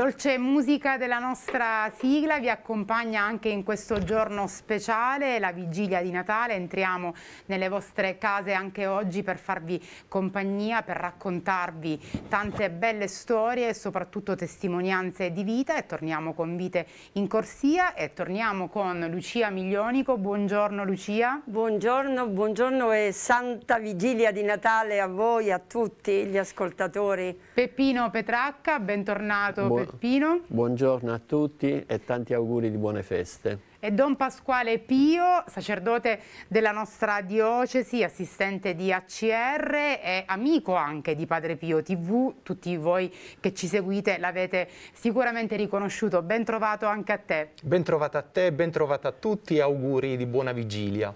dolce musica della nostra sigla vi accompagna anche in questo giorno speciale, la vigilia di Natale. Entriamo nelle vostre case anche oggi per farvi compagnia, per raccontarvi tante belle storie e soprattutto testimonianze di vita. E torniamo con Vite in Corsia e torniamo con Lucia Miglionico. Buongiorno Lucia. Buongiorno, buongiorno e santa vigilia di Natale a voi, a tutti gli ascoltatori. Peppino Petracca, bentornato. Buon, Peppino. Buongiorno a tutti e tanti auguri di buone feste e Don Pasquale Pio, sacerdote della nostra diocesi, assistente di ACR e amico anche di Padre Pio TV. Tutti voi che ci seguite l'avete sicuramente riconosciuto. Ben trovato anche a te. Ben trovato a te, ben trovato a tutti e auguri di buona vigilia.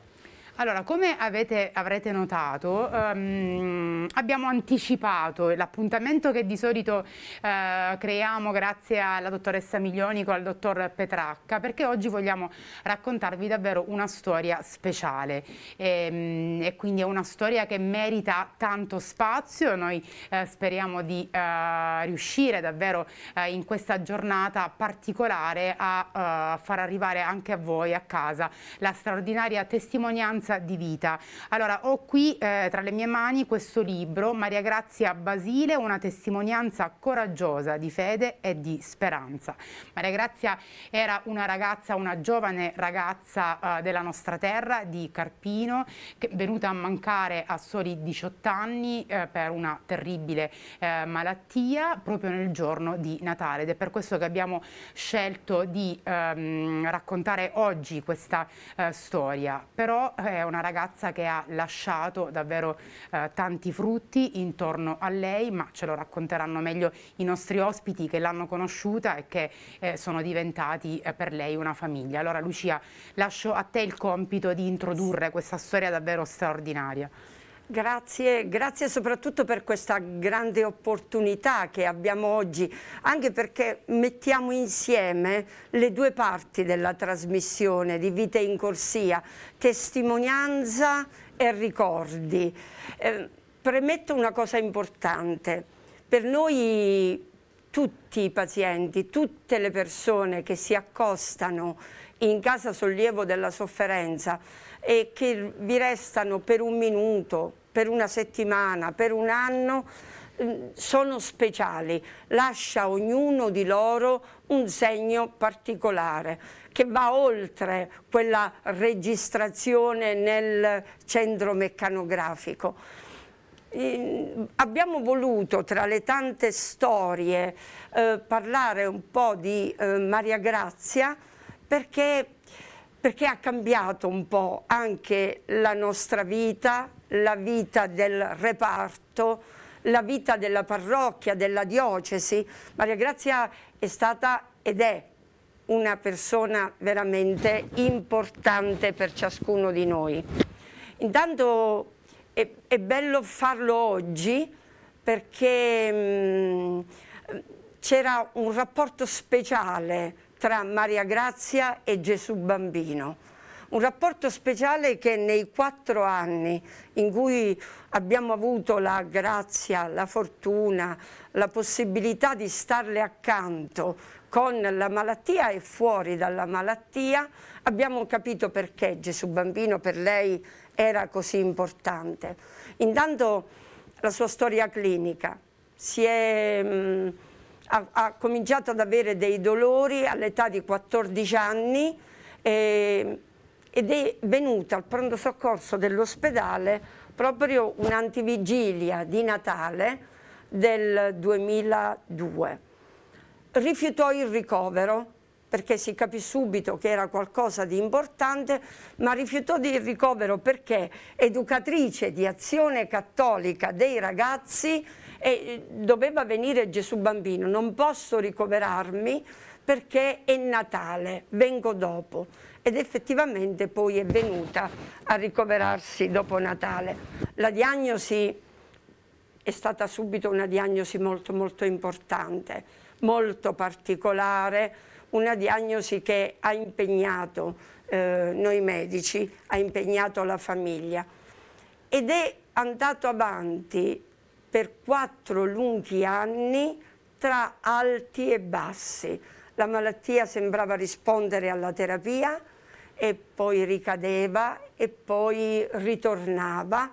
Allora, come avete, avrete notato, ehm, abbiamo anticipato l'appuntamento che di solito eh, creiamo grazie alla dottoressa Miglioni con il dottor Petracca, perché oggi vogliamo raccontarvi davvero una storia speciale e, ehm, e quindi è una storia che merita tanto spazio. Noi eh, speriamo di eh, riuscire davvero eh, in questa giornata particolare a eh, far arrivare anche a voi a casa la straordinaria testimonianza esperienza di vita. Allora, ho qui eh, tra le mie mani questo libro, Maria Grazia Basile, una testimonianza coraggiosa di fede e di speranza. Maria Grazia era una ragazza, una giovane ragazza eh, della nostra terra, di Carpino, che, è venuta a mancare a soli 18 anni eh, per una terribile eh, malattia proprio nel giorno di Natale ed è per questo che abbiamo scelto di ehm, raccontare oggi questa eh, storia. Però eh, è una ragazza che ha lasciato davvero eh, tanti frutti intorno a lei, ma ce lo racconteranno meglio i nostri ospiti che l'hanno conosciuta e che eh, sono diventati eh, per lei una famiglia. Allora Lucia, lascio a te il compito di introdurre questa storia davvero straordinaria. Grazie, grazie soprattutto per questa grande opportunità che abbiamo oggi, anche perché mettiamo insieme le due parti della trasmissione di Vite in Corsia, testimonianza e ricordi. Eh, premetto una cosa importante, per noi tutti i pazienti, tutte le persone che si accostano in casa sollievo della sofferenza e che vi restano per un minuto, per una settimana, per un anno, mm, sono speciali, lascia ognuno di loro un segno particolare che va oltre quella registrazione nel centro meccanografico. abbiamo voluto tra le tante storie eh, parlare un po' di eh, Maria Grazia perché perché ha cambiato un po' anche la nostra vita, la vita del reparto, la vita della parrocchia, della diocesi. Maria Grazia è stata ed è una persona veramente importante per ciascuno di noi. Intanto è, è bello farlo oggi perché mm, c'era un rapporto speciale tra Maria Grazia e Gesù Bambino. Un rapporto speciale che nei quattro anni in cui abbiamo avuto la grazia, la fortuna, la possibilità di starle accanto con la malattia e fuori dalla malattia, abbiamo capito perché Gesù Bambino per lei era così importante. Intanto la sua storia clinica si è mm, ha, ha cominciato ad avere dei dolori all'età di 14 anni eh, ed è venuta al pronto soccorso dell'ospedale proprio un'antivigilia di Natale del 2002. Rifiutò il ricovero perché si capì subito che era qualcosa di importante, ma rifiutò il ricovero perché educatrice di azione cattolica dei ragazzi e eh, doveva venire Gesù bambino, non posso ricoverarmi perché è Natale, vengo dopo ed effettivamente poi è venuta a ricoverarsi dopo Natale. La diagnosi è stata subito una diagnosi molto molto importante, molto particolare, una diagnosi che ha impegnato eh, noi medici, ha impegnato la famiglia ed è andato avanti per quattro lunghi anni tra alti e bassi. La malattia sembrava rispondere alla terapia e poi ricadeva e poi ritornava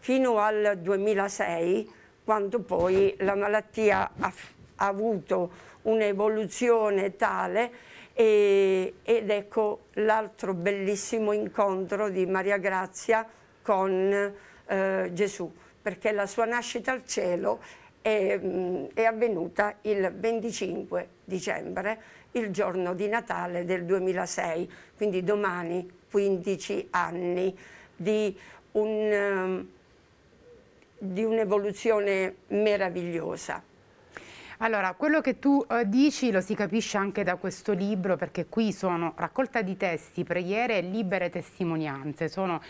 fino al 2006 quando poi la malattia ha, ha avuto un'evoluzione tale e, ed ecco l'altro bellissimo incontro di Maria Grazia con eh, Gesù perché la sua nascita al cielo è, mm, è avvenuta il 25 dicembre, il giorno di Natale del 2006, quindi domani 15 anni di un mm, di un'evoluzione meravigliosa. Allora, quello che tu eh, dici lo si capisce anche da questo libro perché qui sono raccolta di testi, preghiere e libere testimonianze, sono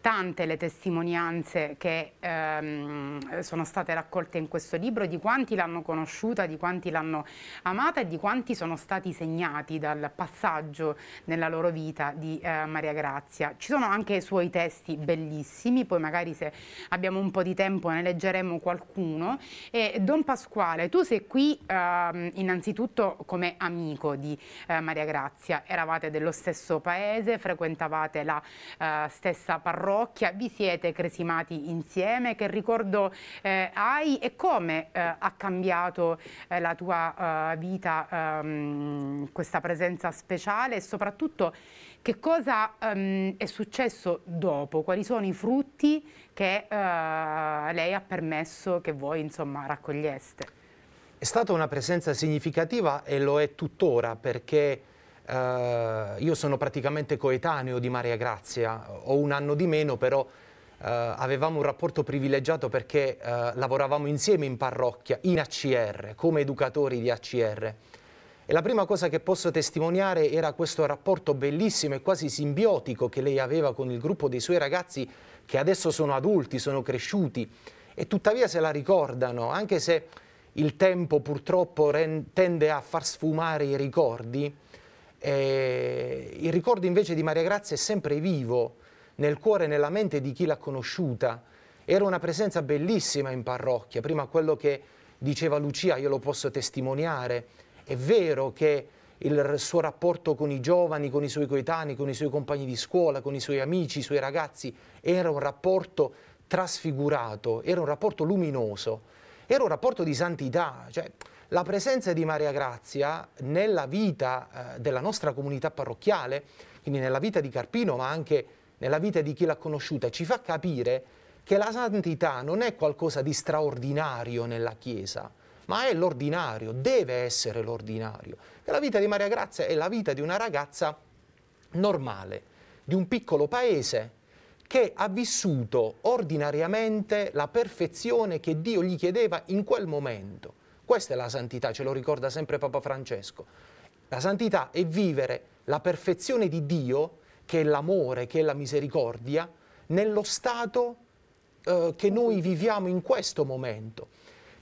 tante le testimonianze che ehm, sono state raccolte in questo libro di quanti l'hanno conosciuta, di quanti l'hanno amata e di quanti sono stati segnati dal passaggio nella loro vita di eh, Maria Grazia. Ci sono anche i suoi testi bellissimi, poi magari se abbiamo un po' di tempo ne leggeremo qualcuno. E Don Pasquale, tu sei qui ehm, innanzitutto come amico di eh, Maria Grazia, eravate dello stesso paese, frequentavate la eh, stessa parrocchia, Rocchia vi siete cresimati insieme, che ricordo eh, hai e come eh, ha cambiato eh, la tua eh, vita ehm, questa presenza speciale e soprattutto che cosa ehm, è successo dopo, quali sono i frutti che eh, lei ha permesso che voi insomma raccoglieste? È stata una presenza significativa e lo è tuttora perché eh, io sono praticamente coetaneo di Maria Grazia, ho un anno di meno però eh, avevamo un rapporto privilegiato perché eh, lavoravamo insieme in parrocchia, in ACR, come educatori di ACR. E la prima cosa che posso testimoniare era questo rapporto bellissimo e quasi simbiotico che lei aveva con il gruppo dei suoi ragazzi che adesso sono adulti, sono cresciuti e tuttavia se la ricordano, anche se il tempo purtroppo tende a far sfumare i ricordi, eh, il ricordo invece di Maria Grazia è sempre vivo nel cuore e nella mente di chi l'ha conosciuta. Era una presenza bellissima in parrocchia, prima quello che diceva Lucia, io lo posso testimoniare, è vero che il suo rapporto con i giovani, con i suoi coetanei, con i suoi compagni di scuola, con i suoi amici, i suoi ragazzi, era un rapporto trasfigurato, era un rapporto luminoso, era un rapporto di santità, cioè la presenza di Maria Grazia nella vita eh, della nostra comunità parrocchiale, quindi nella vita di Carpino, ma anche nella vita di chi l'ha conosciuta, ci fa capire che la santità non è qualcosa di straordinario nella Chiesa, ma è l'ordinario, deve essere l'ordinario. la vita di Maria Grazia è la vita di una ragazza normale, di un piccolo paese che ha vissuto ordinariamente la perfezione che Dio gli chiedeva in quel momento. Questa è la santità, ce lo ricorda sempre Papa Francesco. La santità è vivere la perfezione di Dio, che è l'amore, che è la misericordia, nello stato eh, che noi viviamo in questo momento.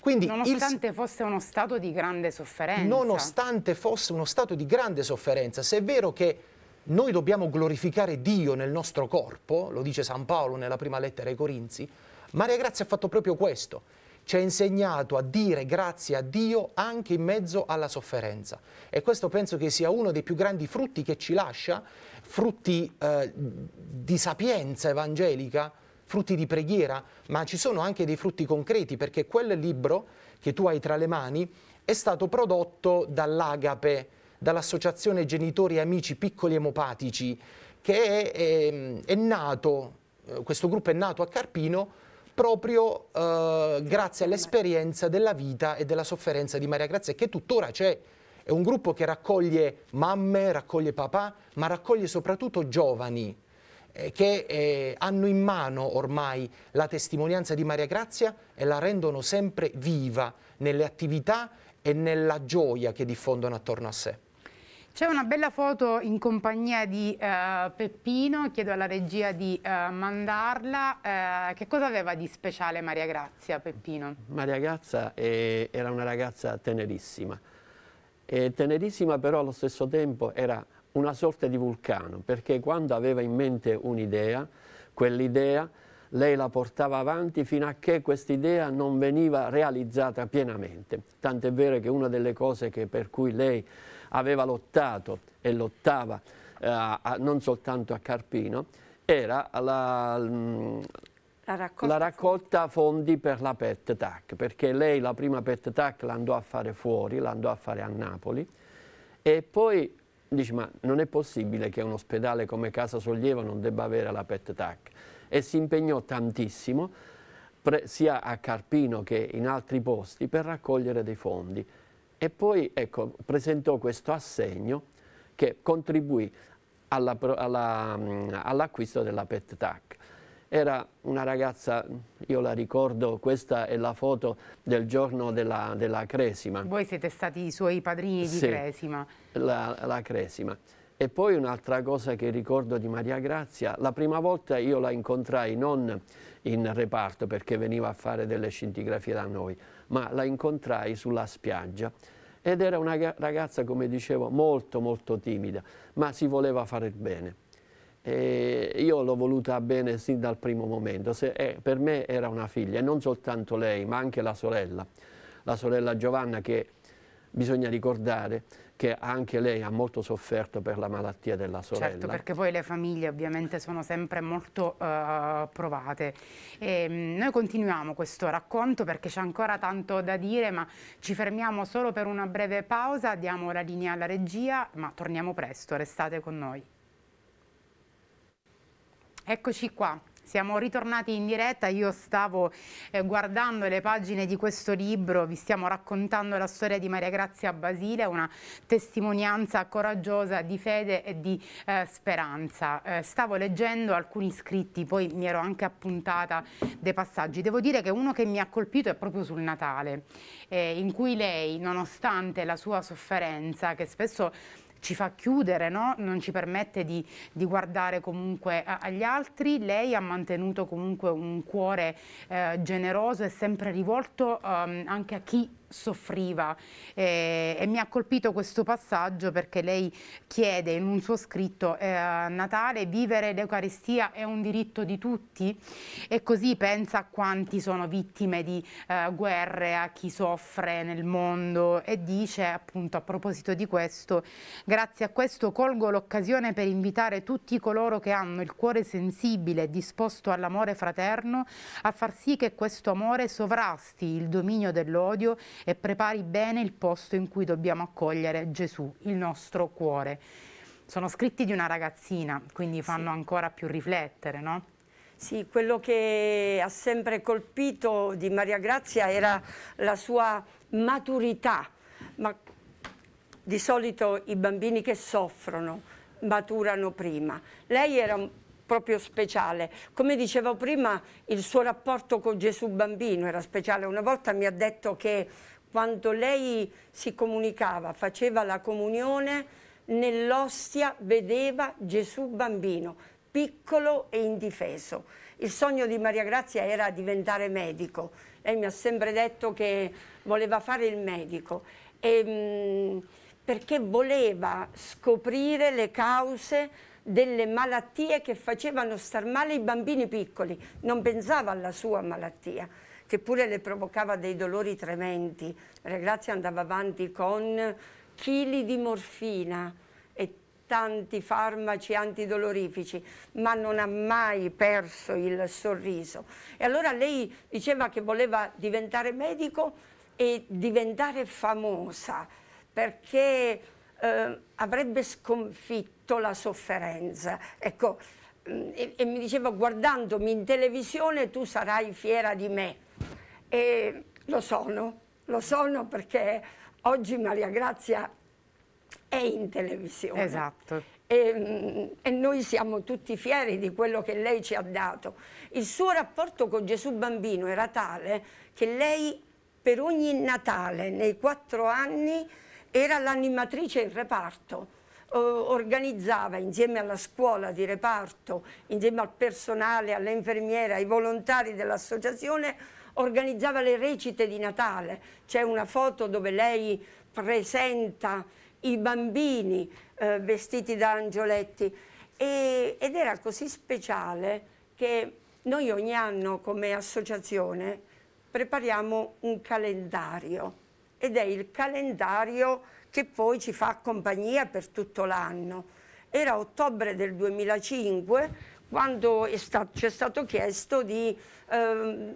Quindi nonostante il, fosse uno stato di grande sofferenza. Nonostante fosse uno stato di grande sofferenza, se è vero che noi dobbiamo glorificare Dio nel nostro corpo, lo dice San Paolo nella prima lettera ai Corinzi, Maria Grazia ha fatto proprio questo ci ha insegnato a dire grazie a Dio anche in mezzo alla sofferenza. E questo penso che sia uno dei più grandi frutti che ci lascia, frutti eh, di sapienza evangelica, frutti di preghiera, ma ci sono anche dei frutti concreti, perché quel libro che tu hai tra le mani è stato prodotto dall'Agape, dall'Associazione Genitori e Amici Piccoli Emopatici, che è, è, ehm, è nato, eh, questo gruppo è nato a Carpino proprio eh, grazie all'esperienza della vita e della sofferenza di Maria Grazia, che tuttora c'è. È un gruppo che raccoglie mamme, raccoglie papà, ma raccoglie soprattutto giovani eh, che eh, hanno in mano ormai la testimonianza di Maria Grazia e la rendono sempre viva nelle attività e nella gioia che diffondono attorno a sé. C'è una bella foto in compagnia di eh, Peppino, chiedo alla regia di eh, mandarla. Eh, che cosa aveva di speciale Maria Grazia Peppino? Maria Grazia era una ragazza tenerissima, e tenerissima però allo stesso tempo era una sorta di vulcano, perché quando aveva in mente un'idea, quell'idea lei la portava avanti fino a che quest'idea non veniva realizzata pienamente. Tant'è vero che una delle cose per cui lei aveva lottato e lottava eh, a, non soltanto a Carpino era la, la mm, raccolta, la raccolta fondi per la PET TAC, perché lei la prima PET TAC l'andò a fare fuori, l'andò a fare a Napoli e poi dice ma non è possibile che un ospedale come Casa Sollievo non debba avere la PET TAC e si impegnò tantissimo sia a Carpino che in altri posti per raccogliere dei fondi e poi ecco, presentò questo assegno che contribuì mm, all'acquisto all della PET TAC. Era una ragazza, io la ricordo, questa è la foto del giorno della, della Cresima. Voi siete stati i suoi padrini di Cresima. La, la Cresima. E poi un'altra cosa che ricordo di Maria Grazia, la prima volta io la incontrai non in reparto perché veniva a fare delle scintigrafie da noi, ma la incontrai sulla spiaggia ed era una ragazza, come dicevo, molto molto timida, ma si voleva fare bene. E io l'ho voluta bene sin dal primo momento, Se, eh, per me era una figlia, e non soltanto lei, ma anche la sorella, la sorella Giovanna che bisogna ricordare che anche lei ha molto sofferto per la malattia della certo, sorella. Certo, perché poi le famiglie ovviamente sono sempre molto uh, provate. E, ehm, noi continuiamo questo racconto perché c'è ancora tanto da dire, ma ci fermiamo solo per una breve pausa, diamo la linea alla regia, ma torniamo presto, restate con noi. Eccoci qua, siamo ritornati in diretta, io stavo eh, guardando le pagine di questo libro, vi stiamo raccontando la storia di Maria Grazia Basile, una testimonianza coraggiosa di fede e di eh, speranza. Eh, stavo leggendo alcuni scritti, poi mi ero anche appuntata dei passaggi. Devo dire che uno che mi ha colpito è proprio sul Natale, eh, in cui lei, nonostante la sua sofferenza, che spesso ci fa chiudere, no? non ci permette di, di guardare comunque a, agli altri. Lei ha mantenuto comunque un cuore eh, generoso e sempre rivolto um, anche a chi soffriva eh, e mi ha colpito questo passaggio perché lei chiede in un suo scritto eh, Natale vivere l'Eucaristia è un diritto di tutti e così pensa a quanti sono vittime di eh, guerre, a chi soffre nel mondo e dice appunto a proposito di questo grazie a questo colgo l'occasione per invitare tutti coloro che hanno il cuore sensibile e disposto all'amore fraterno a far sì che questo amore sovrasti il dominio dell'odio e prepari bene il posto in cui dobbiamo accogliere Gesù, il nostro cuore. Sono scritti di una ragazzina, quindi fanno sì. ancora più riflettere, no? Sì, quello che ha sempre colpito di Maria Grazia era la sua maturità, ma di solito i bambini che soffrono maturano prima. Lei era proprio speciale. Come dicevo prima, il suo rapporto con Gesù bambino era speciale. Una volta mi ha detto che quando lei si comunicava, faceva la comunione, nell'ostia vedeva Gesù bambino, piccolo e indifeso. Il sogno di Maria Grazia era diventare medico. Lei mi ha sempre detto che voleva fare il medico. E, ehm, mh, perché voleva scoprire le cause delle malattie che facevano star male i bambini piccoli, non pensava alla sua malattia che pure le provocava dei dolori tremendi. Ragazzi andava avanti con chili di morfina e tanti farmaci antidolorifici, ma non ha mai perso il sorriso. E allora lei diceva che voleva diventare medico e diventare famosa, perché eh, avrebbe sconfitto la sofferenza. Ecco, mm, e, e, mi diceva guardandomi in televisione tu sarai fiera di me. E lo sono, lo sono perché oggi Maria Grazia è in televisione. Esatto. E, mm, e, noi siamo tutti fieri di quello che lei ci ha dato. Il suo rapporto con Gesù bambino era tale che lei per ogni Natale, nei quattro anni, era l'animatrice in reparto organizzava insieme alla scuola di reparto, insieme al personale, alle infermiere, ai volontari dell'associazione, organizzava le recite di Natale. C'è una foto dove lei presenta i bambini eh, vestiti da angioletti e, ed era così speciale che noi ogni anno come associazione prepariamo un calendario ed è il calendario che poi ci fa compagnia per tutto l'anno. Era ottobre del 2005 quando ci è stato chiesto di eh,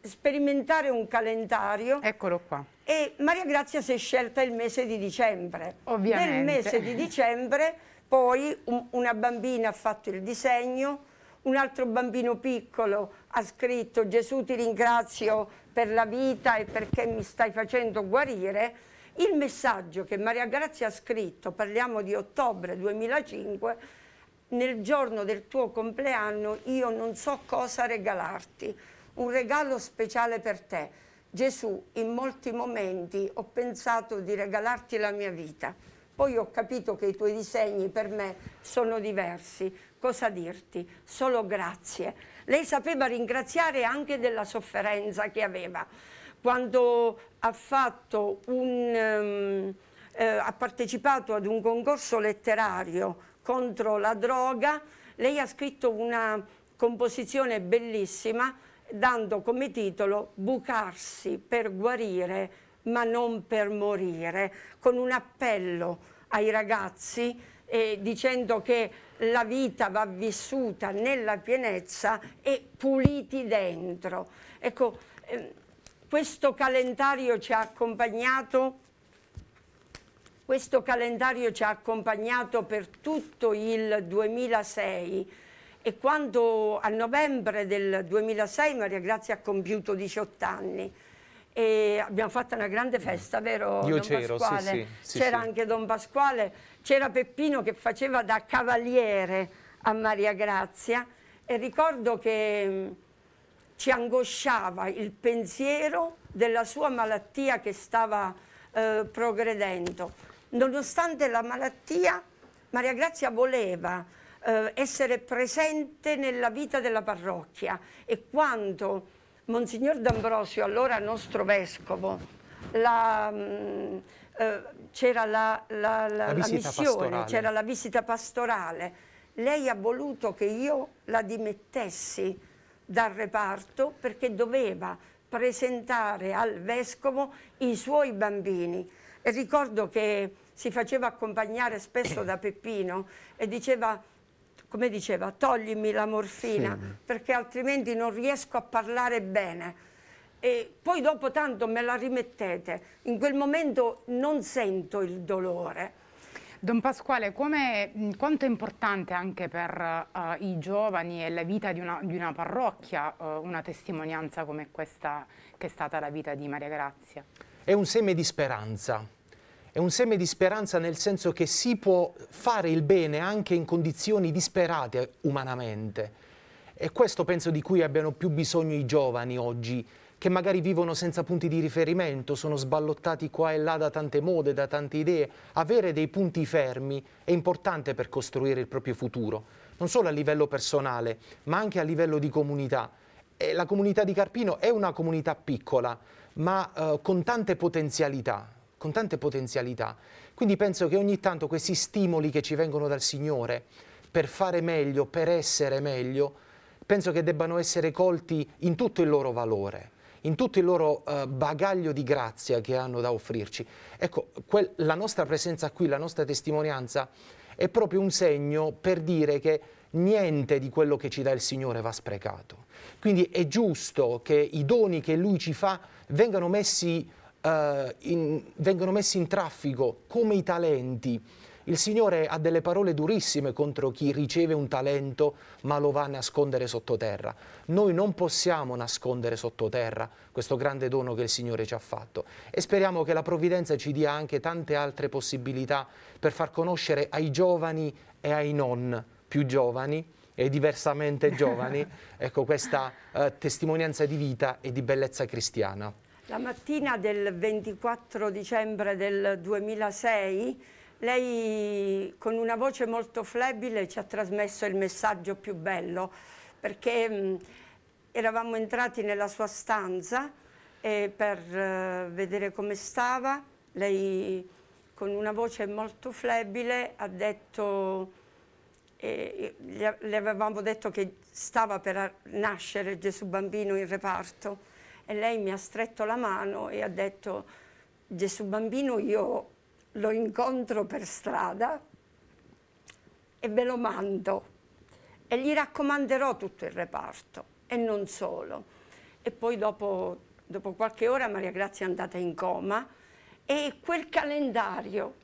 sperimentare un calendario. Eccolo qua. E Maria Grazia si è scelta il mese di dicembre. Ovviamente. Nel mese di dicembre poi un, una bambina ha fatto il disegno, un altro bambino piccolo ha scritto Gesù ti ringrazio per la vita e perché mi stai facendo guarire, il messaggio che Maria Grazia ha scritto, parliamo di ottobre 2005, nel giorno del tuo compleanno io non so cosa regalarti, un regalo speciale per te. Gesù, in molti momenti ho pensato di regalarti la mia vita, poi ho capito che i tuoi disegni per me sono diversi cosa dirti, solo grazie. Lei sapeva ringraziare anche della sofferenza che aveva. Quando ha fatto un... Um, eh, ha partecipato ad un concorso letterario contro la droga, lei ha scritto una composizione bellissima dando come titolo Bucarsi per guarire ma non per morire, con un appello ai ragazzi eh, dicendo che la vita va vissuta nella pienezza e puliti dentro. Ecco, ehm, questo calendario ci ha accompagnato questo calendario ci ha accompagnato per tutto il 2006 e quando a novembre del 2006 Maria Grazia ha compiuto 18 anni e abbiamo fatto una grande festa, vero? Io c'ero, sì, sì, sì, C'era anche Don Pasquale, c'era Peppino che faceva da cavaliere a Maria Grazia e ricordo che ci angosciava il pensiero della sua malattia che stava eh, progredendo. Nonostante la malattia, Maria Grazia voleva eh, essere presente nella vita della parrocchia e quanto... Monsignor D'Ambrosio, allora nostro vescovo, mm, eh, c'era la, la, la, la missione, c'era la visita pastorale. Lei ha voluto che io la dimettessi dal reparto perché doveva presentare al vescovo i suoi bambini. E ricordo che si faceva accompagnare spesso da Peppino e diceva come diceva, toglimi la morfina sì. perché altrimenti non riesco a parlare bene. E poi dopo tanto me la rimettete, in quel momento non sento il dolore. Don Pasquale, mm, quanto è importante anche per uh, i giovani e la vita di una, di una parrocchia uh, una testimonianza come questa che è stata la vita di Maria Grazia? È un seme di speranza, è un seme di speranza nel senso che si può fare il bene anche in condizioni disperate umanamente. E questo penso di cui abbiano più bisogno i giovani oggi, che magari vivono senza punti di riferimento, sono sballottati qua e là da tante mode, da tante idee. Avere dei punti fermi è importante per costruire il proprio futuro, non solo a livello personale, ma anche a livello di comunità. E la comunità di Carpino è una comunità piccola, ma eh, con tante potenzialità con tante potenzialità. Quindi penso che ogni tanto questi stimoli che ci vengono dal Signore per fare meglio, per essere meglio, penso che debbano essere colti in tutto il loro valore, in tutto il loro eh, bagaglio di grazia che hanno da offrirci. Ecco, quel, la nostra presenza qui, la nostra testimonianza è proprio un segno per dire che niente di quello che ci dà il Signore va sprecato. Quindi è giusto che i doni che Lui ci fa vengano messi eh, in, vengono messi in traffico come i talenti. Il Signore ha delle parole durissime contro chi riceve un talento ma lo va a nascondere sottoterra. Noi non possiamo nascondere sottoterra questo grande dono che il Signore ci ha fatto e speriamo che la provvidenza ci dia anche tante altre possibilità per far conoscere ai giovani e ai non più giovani e diversamente giovani ecco questa eh, testimonianza di vita e di bellezza cristiana. La mattina del 24 dicembre del 2006 lei con una voce molto flebile ci ha trasmesso il messaggio più bello perché mh, eravamo entrati nella sua stanza e per eh, vedere come stava. Lei con una voce molto flebile ha detto, eh, le avevamo detto che stava per nascere Gesù Bambino in reparto e lei mi ha stretto la mano e ha detto Gesù bambino io lo incontro per strada e ve lo mando e gli raccomanderò tutto il reparto e non solo. E poi dopo, dopo qualche ora Maria Grazia è andata in coma e quel calendario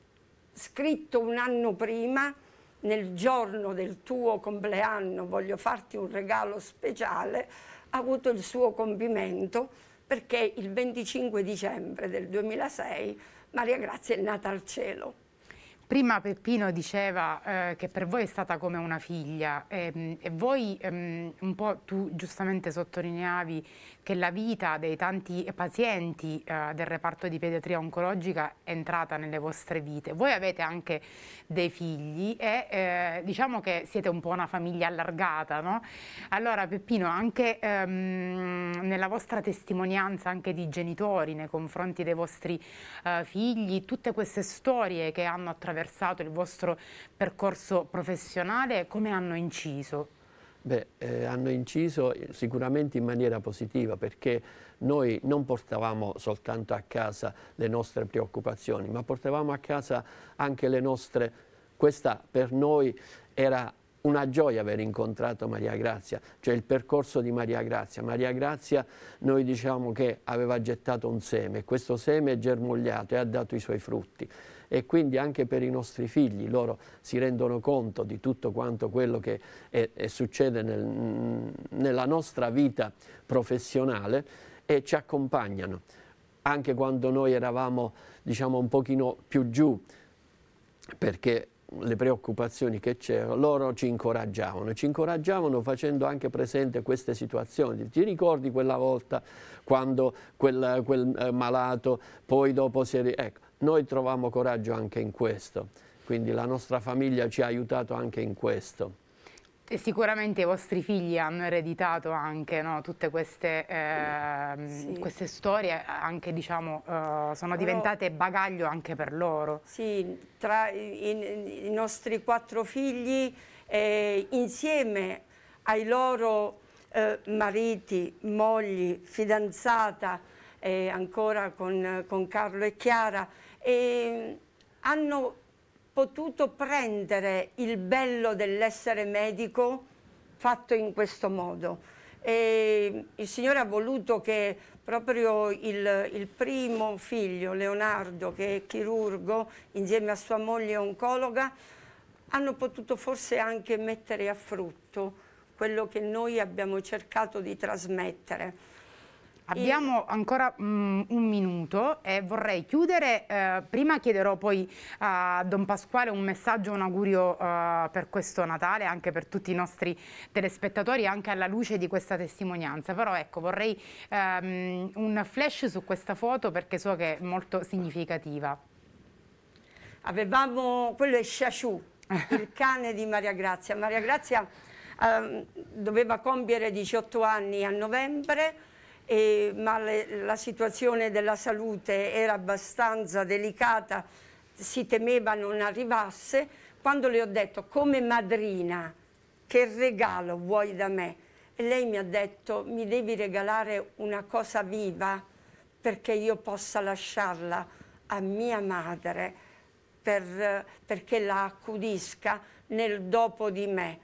scritto un anno prima nel giorno del tuo compleanno voglio farti un regalo speciale ha avuto il suo compimento perché il 25 dicembre del 2006 Maria Grazia è nata al cielo. Prima Peppino diceva eh, che per voi è stata come una figlia ehm, e voi ehm, un po' tu giustamente sottolineavi che la vita dei tanti pazienti eh, del reparto di pediatria oncologica è entrata nelle vostre vite. Voi avete anche dei figli e eh, diciamo che siete un po' una famiglia allargata, no? Allora Peppino, anche ehm, nella vostra testimonianza anche di genitori nei confronti dei vostri eh, figli, tutte queste storie che hanno attraversato attraversato, il vostro percorso professionale, come hanno inciso? Beh, eh, hanno inciso sicuramente in maniera positiva perché noi non portavamo soltanto a casa le nostre preoccupazioni, ma portavamo a casa anche le nostre... Questa per noi era una gioia aver incontrato Maria Grazia, cioè il percorso di Maria Grazia. Maria Grazia noi diciamo che aveva gettato un seme, questo seme è germogliato e ha dato i suoi frutti e quindi anche per i nostri figli loro si rendono conto di tutto quanto quello che è, è succede nel, nella nostra vita professionale e ci accompagnano. Anche quando noi eravamo diciamo, un pochino più giù, perché le preoccupazioni che c'erano, loro ci incoraggiavano, ci incoraggiavano facendo anche presente queste situazioni. Ti ricordi quella volta quando quel, quel eh, malato poi dopo si è... Ecco, noi troviamo coraggio anche in questo, quindi la nostra famiglia ci ha aiutato anche in questo. E sicuramente i vostri figli hanno ereditato anche no? tutte queste, eh, sì. queste, storie, anche diciamo, eh, sono diventate bagaglio anche per loro. Sì, tra i, i nostri quattro figli eh, insieme ai loro eh, mariti, mogli, fidanzata, eh, ancora con, con Carlo e Chiara, e mm, hanno potuto prendere il bello dell'essere medico fatto in questo modo. E mm, il Signore ha voluto che proprio il, il, primo figlio, Leonardo, che è chirurgo, insieme a sua moglie oncologa, hanno potuto forse anche mettere a frutto quello che noi abbiamo cercato di trasmettere. Abbiamo ancora um, un minuto e vorrei chiudere, eh, prima chiederò poi a Don Pasquale un messaggio, un augurio eh, per questo Natale, anche per tutti i nostri telespettatori, anche alla luce di questa testimonianza, però ecco vorrei ehm, un flash su questa foto perché so che è molto significativa. Avevamo, quello è Shashu, il cane di Maria Grazia. Maria Grazia eh, doveva compiere 18 anni a novembre, eh, ma le, la situazione della salute era abbastanza delicata, si temeva non arrivasse, quando le ho detto come madrina che regalo vuoi da me? E lei mi ha detto mi devi regalare una cosa viva perché io possa lasciarla a mia madre per, perché la accudisca nel dopo di me.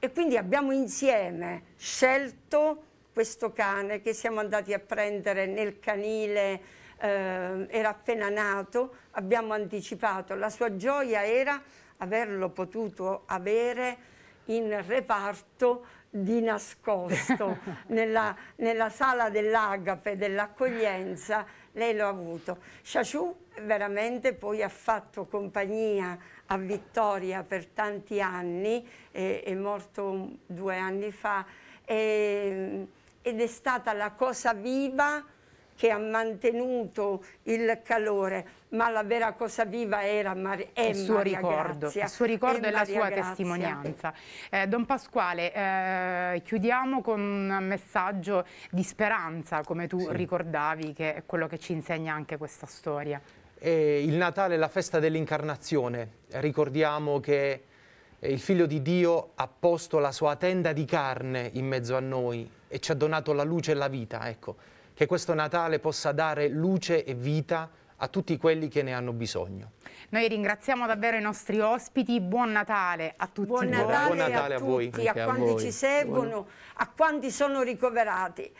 E quindi abbiamo insieme scelto questo cane che siamo andati a prendere nel canile, eh, era appena nato, abbiamo anticipato, la sua gioia era averlo potuto avere in reparto di nascosto nella, nella sala dell'agape dell'accoglienza lei l'ha avuto Shachu veramente poi ha fatto compagnia a Vittoria per tanti anni è, è morto due anni fa e ed è stata la cosa viva che ha mantenuto il calore, ma la vera cosa viva era Mar- è il suo Maria ricordo, Grazia. Il suo ricordo e, la sua Grazia. testimonianza. Eh, Don Pasquale, eh, chiudiamo con un messaggio di speranza, come tu sì. ricordavi, che è quello che ci insegna anche questa storia. E eh, il Natale è la festa dell'incarnazione. Ricordiamo che eh, il Figlio di Dio ha posto la sua tenda di carne in mezzo a noi, e ci ha donato la luce e la vita, ecco, che questo Natale possa dare luce e vita a tutti quelli che ne hanno bisogno. Noi ringraziamo davvero i nostri ospiti, buon Natale a tutti. Buon Natale, buon Natale a, tutti, a, voi, a quanti a ci seguono, buon... a quanti sono ricoverati.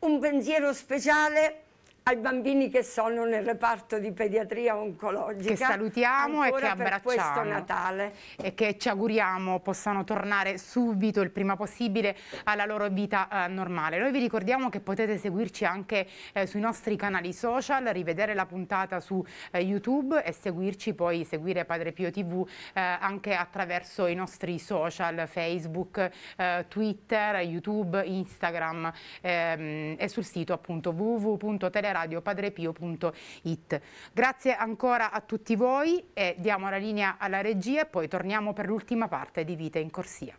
Un pensiero speciale ai bambini che sono nel reparto di pediatria oncologica. Che salutiamo e che abbracciamo. questo Natale. E che ci auguriamo possano tornare subito, il prima possibile, alla loro vita eh, normale. Noi vi ricordiamo che potete seguirci anche eh, sui nostri canali social, rivedere la puntata su eh, YouTube e seguirci, poi seguire Padre Pio TV eh, anche attraverso i nostri social, Facebook, eh, Twitter, YouTube, Instagram ehm, e sul sito appunto www.teleradio.com radiopadrepio.it. Grazie ancora a tutti voi e diamo la linea alla regia e poi torniamo per l'ultima parte di Vite in Corsia.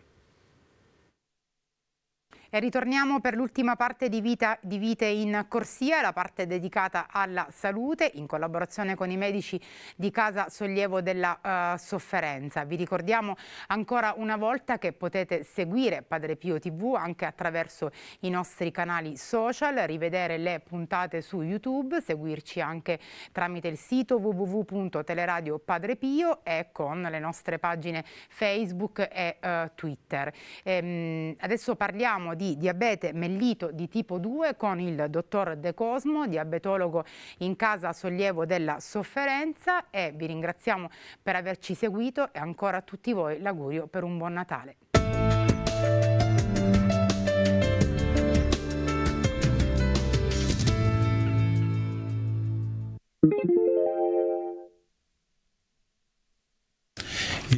E ritorniamo per l'ultima parte di, vita, di, Vite in Corsia, la parte dedicata alla salute, in collaborazione con i medici di Casa Sollievo della uh, Sofferenza. Vi ricordiamo ancora una volta che potete seguire Padre Pio TV anche attraverso i nostri canali social, rivedere le puntate su YouTube, seguirci anche tramite il sito www.teleradiopadrepio e con le nostre pagine Facebook e uh, Twitter. Ehm, adesso parliamo di di diabete mellito di tipo 2 con il dottor De Cosmo, diabetologo in casa sollievo della sofferenza e vi ringraziamo per averci seguito e ancora a tutti voi l'augurio per un buon Natale. thank you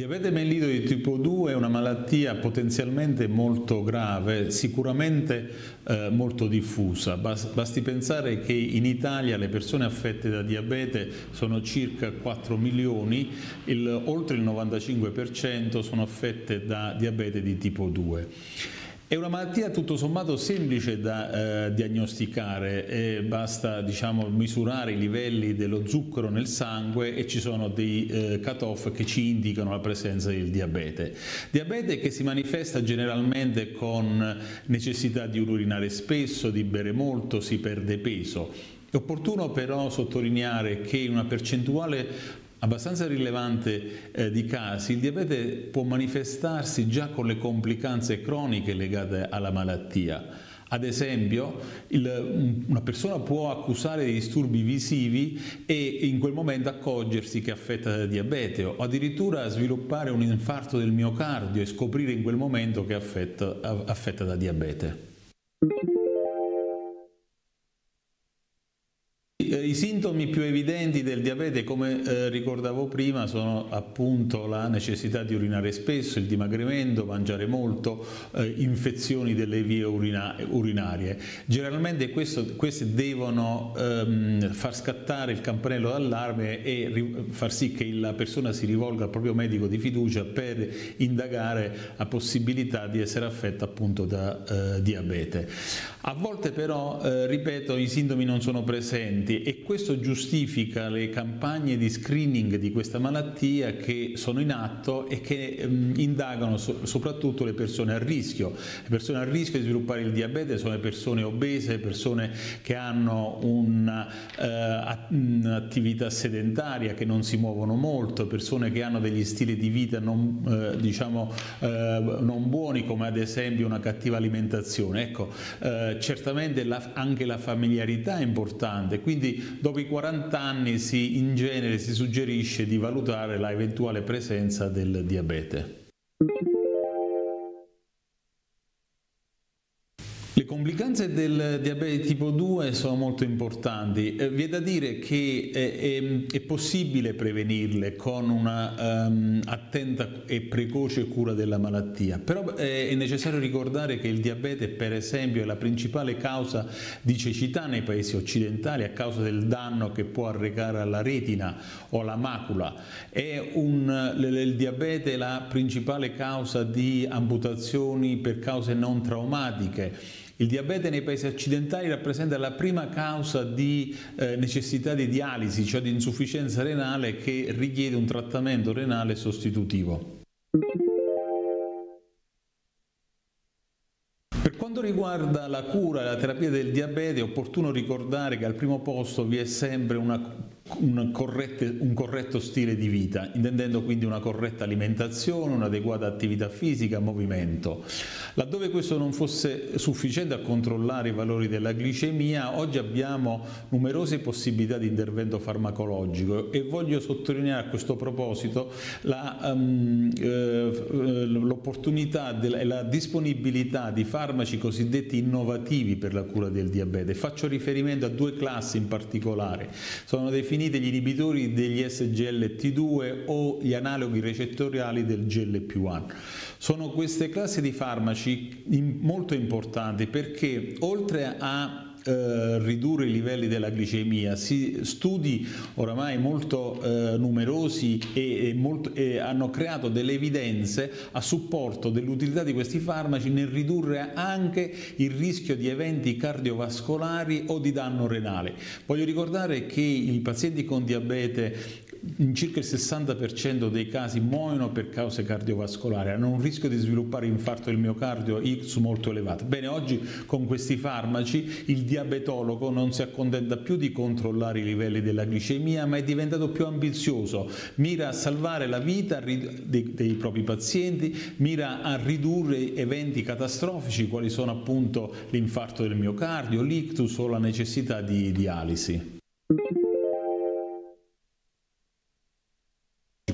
diabete mellito di tipo 2 è una malattia potenzialmente molto grave, sicuramente eh, molto diffusa. basti pensare che in Italia le persone affette da diabete sono circa 4 milioni, il, oltre il 95% sono affette da diabete di tipo 2. È una malattia tutto sommato semplice da eh, diagnosticare, eh, basta diciamo, misurare i livelli dello zucchero nel sangue e ci sono dei eh, cut-off che ci indicano la presenza del diabete. Diabete che si manifesta generalmente con necessità di urinare spesso, di bere molto, si perde peso. È opportuno però sottolineare che una percentuale abbastanza rilevante eh, di casi, il diabete può manifestarsi già con le complicanze croniche legate alla malattia. Ad esempio, il, una persona può accusare dei disturbi visivi e in quel momento accorgersi che è affetta da diabete o addirittura sviluppare un infarto del miocardio e scoprire in quel momento che è affetta, affetta da diabete. I eh, sintomi sintomi più evidenti del diabete, come eh, ricordavo prima, sono appunto la necessità di urinare spesso, il dimagrimento, mangiare molto, eh, infezioni delle vie urina urinarie. Generalmente questo, queste devono ehm, far scattare il campanello d'allarme e far sì che la persona si rivolga al proprio medico di fiducia per indagare la possibilità di essere affetta appunto da eh, diabete. A volte però, eh, ripeto, i sintomi non sono presenti e questo giustifica le campagne di screening di questa malattia che sono in atto e che mh, ehm, indagano so soprattutto le persone a rischio. Le persone a rischio di sviluppare il diabete sono le persone obese, le persone che hanno eh, un'attività eh, sedentaria, che non si muovono molto, persone che hanno degli stili di vita non, eh, diciamo, eh, non buoni come ad esempio una cattiva alimentazione. Ecco, eh, certamente la, anche la familiarità è importante, quindi dopo dopo i 40 anni si, in genere si suggerisce di valutare la eventuale presenza del diabete. complicanze del diabete tipo 2 sono molto importanti. Eh, vi è da dire che è, eh, è, è possibile prevenirle con una um, attenta e precoce cura della malattia, però eh, è necessario ricordare che il diabete per esempio è la principale causa di cecità nei paesi occidentali a causa del danno che può arrecare alla retina o alla macula. Un, il diabete è la principale causa di amputazioni per cause non traumatiche il diabete nei paesi occidentali rappresenta la prima causa di eh, necessità di dialisi, cioè di insufficienza renale che richiede un trattamento renale sostitutivo. Per quanto riguarda la cura e la terapia del diabete, è opportuno ricordare che al primo posto vi è sempre una un, corrette, un corretto stile di vita, intendendo quindi una corretta alimentazione, un'adeguata attività fisica, movimento. Laddove questo non fosse sufficiente a controllare i valori della glicemia, oggi abbiamo numerose possibilità di intervento farmacologico e voglio sottolineare a questo proposito ehm, eh, l'opportunità um, eh, e la disponibilità di farmaci cosiddetti innovativi per la cura del diabete. Faccio riferimento a due classi in particolare, sono definiti definite gli inibitori degli SGLT2 o gli analoghi recettoriali del GLP1. Sono queste classi di farmaci molto importanti perché oltre a eh, ridurre i livelli della glicemia. Si, studi oramai molto eh, numerosi e, e, molto, e, hanno creato delle evidenze a supporto dell'utilità di questi farmaci nel ridurre anche il rischio di eventi cardiovascolari o di danno renale. Voglio ricordare che i pazienti con diabete in circa il 60% dei casi muoiono per cause cardiovascolari, hanno un rischio di sviluppare infarto del miocardio X molto elevato. Bene, oggi con questi farmaci il diabetologo non si accontenta più di controllare i livelli della glicemia, ma è diventato più ambizioso, mira a salvare la vita dei, dei propri pazienti, mira a ridurre eventi catastrofici quali sono appunto l'infarto del miocardio, l'ictus o la necessità di dialisi.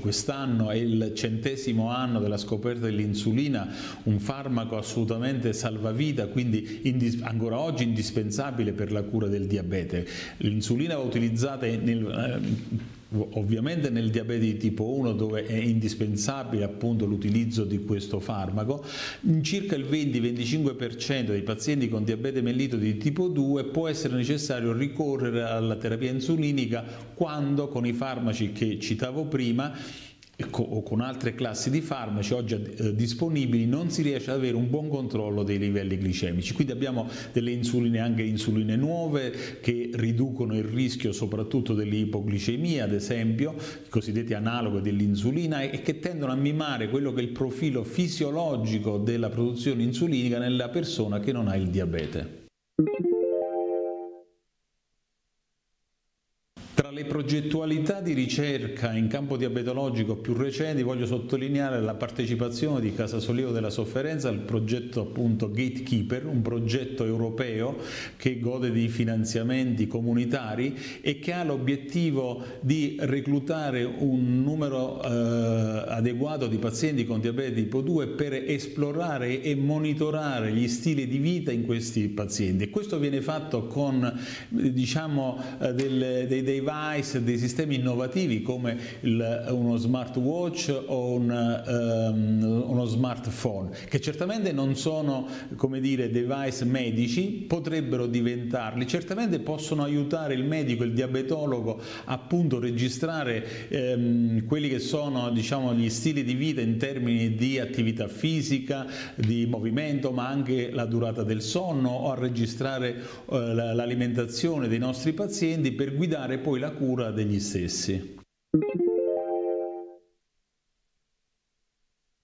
quest'anno è il centesimo anno della scoperta dell'insulina, un farmaco assolutamente salvavita, quindi ancora oggi indispensabile per la cura del diabete. L'insulina va utilizzata nel eh, ovviamente nel diabete di tipo 1 dove è indispensabile appunto l'utilizzo di questo farmaco, in circa il 20-25% dei pazienti con diabete mellito di tipo 2 può essere necessario ricorrere alla terapia insulinica quando con i farmaci che citavo prima o con altre classi di farmaci oggi eh, disponibili non si riesce ad avere un buon controllo dei livelli glicemici. Quindi abbiamo delle insuline, anche insuline nuove, che riducono il rischio soprattutto dell'ipoglicemia, ad esempio, i cosiddetti analoghi dell'insulina, e che tendono a mimare quello che è il profilo fisiologico della produzione insulinica nella persona che non ha il diabete. Tra le progettualità di ricerca in campo diabetologico più recenti voglio sottolineare la partecipazione di Casa Sollievo della Sofferenza al progetto appunto Gatekeeper, un progetto europeo che gode di finanziamenti comunitari e che ha l'obiettivo di reclutare un numero eh, adeguato di pazienti con diabete tipo 2 per esplorare e monitorare gli stili di vita in questi pazienti. E questo viene fatto con diciamo, eh, delle, dei, dei vari device, dei sistemi innovativi come il, uno smartwatch o un, um, uno smartphone, che certamente non sono dire, device medici, potrebbero diventarli, certamente possono aiutare il medico, il diabetologo appunto a registrare ehm, quelli che sono diciamo, gli stili di vita in termini di attività fisica, di movimento, ma anche la durata del sonno o a registrare eh, l'alimentazione dei nostri pazienti per guidare poi la la cura degli stessi.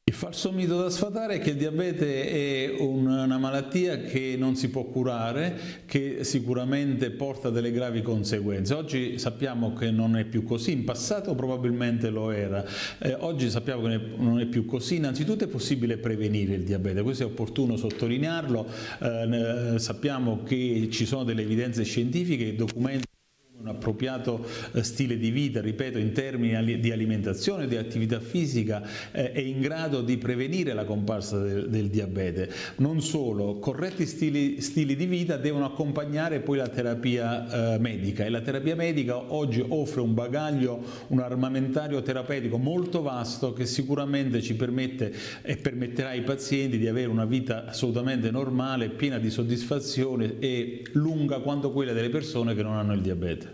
Il falso mito da sfatare è che il diabete è una malattia che non si può curare, che sicuramente porta delle gravi conseguenze. Oggi sappiamo che non è più così, in passato probabilmente lo era, eh, oggi sappiamo che non è più così. Innanzitutto è possibile prevenire il diabete, questo è opportuno sottolinearlo, eh, sappiamo che ci sono delle evidenze scientifiche e documenti un appropriato eh, stile di vita, ripeto, in termini di alimentazione, di attività fisica, eh, è in grado di prevenire la comparsa del, del diabete. Non solo, corretti stili, stili, di vita devono accompagnare poi la terapia eh, medica e la terapia medica oggi offre un bagaglio, un armamentario terapeutico molto vasto che sicuramente ci permette e permetterà ai pazienti di avere una vita assolutamente normale, piena di soddisfazione e lunga quanto quella delle persone che non hanno il diabete.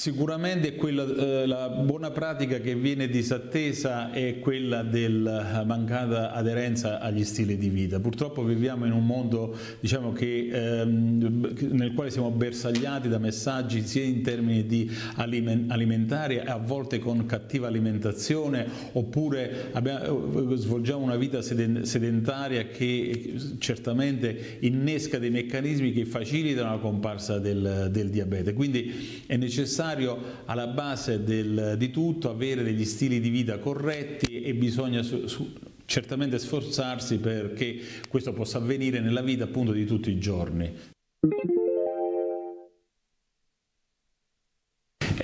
Sicuramente quella, eh, la buona pratica che viene disattesa è quella della eh, mancata aderenza agli stili di vita. Purtroppo viviamo in un mondo diciamo, che, ehm, nel quale siamo bersagliati da messaggi sia in termini di alimentari, a volte con cattiva alimentazione, oppure abbiamo, eh, svolgiamo una vita sedentaria che certamente innesca dei meccanismi che facilitano la comparsa del, del diabete. Quindi è necessario necessario alla base del, di tutto avere degli stili di vita corretti e bisogna su, su, certamente sforzarsi perché questo possa avvenire nella vita appunto di tutti i giorni.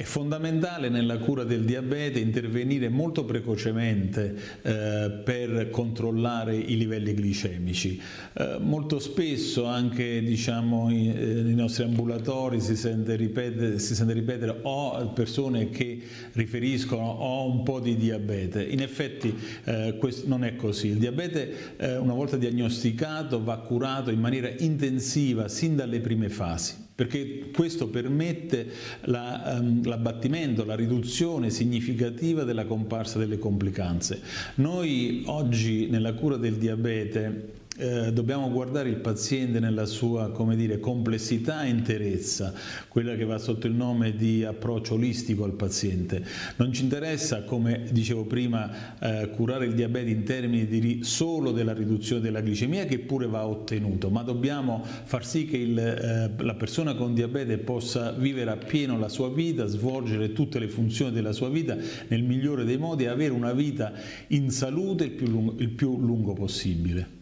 fondamentale nella cura del diabete intervenire molto precocemente eh, per controllare i livelli glicemici. Eh, molto spesso anche diciamo, i, nei eh, nostri ambulatori si sente, ripetere, si sente ripetere ho persone che riferiscono ho un po' di diabete. In effetti eh, questo non è così. Il diabete eh, una volta diagnosticato va curato in maniera intensiva sin dalle prime fasi perché questo permette ehm, l'abbattimento, la, la riduzione significativa della comparsa delle complicanze. Noi oggi nella cura del diabete eh, dobbiamo guardare il paziente nella sua dire, complessità e interezza, quella che va sotto il nome di approccio olistico al paziente. Non ci interessa, come dicevo prima, eh, curare il diabete in termini di, solo della riduzione della glicemia, che pure va ottenuto, ma dobbiamo far sì che il, eh, la persona con diabete possa vivere appieno la sua vita, svolgere tutte le funzioni della sua vita nel migliore dei modi e avere una vita in salute il più lungo, il più lungo possibile.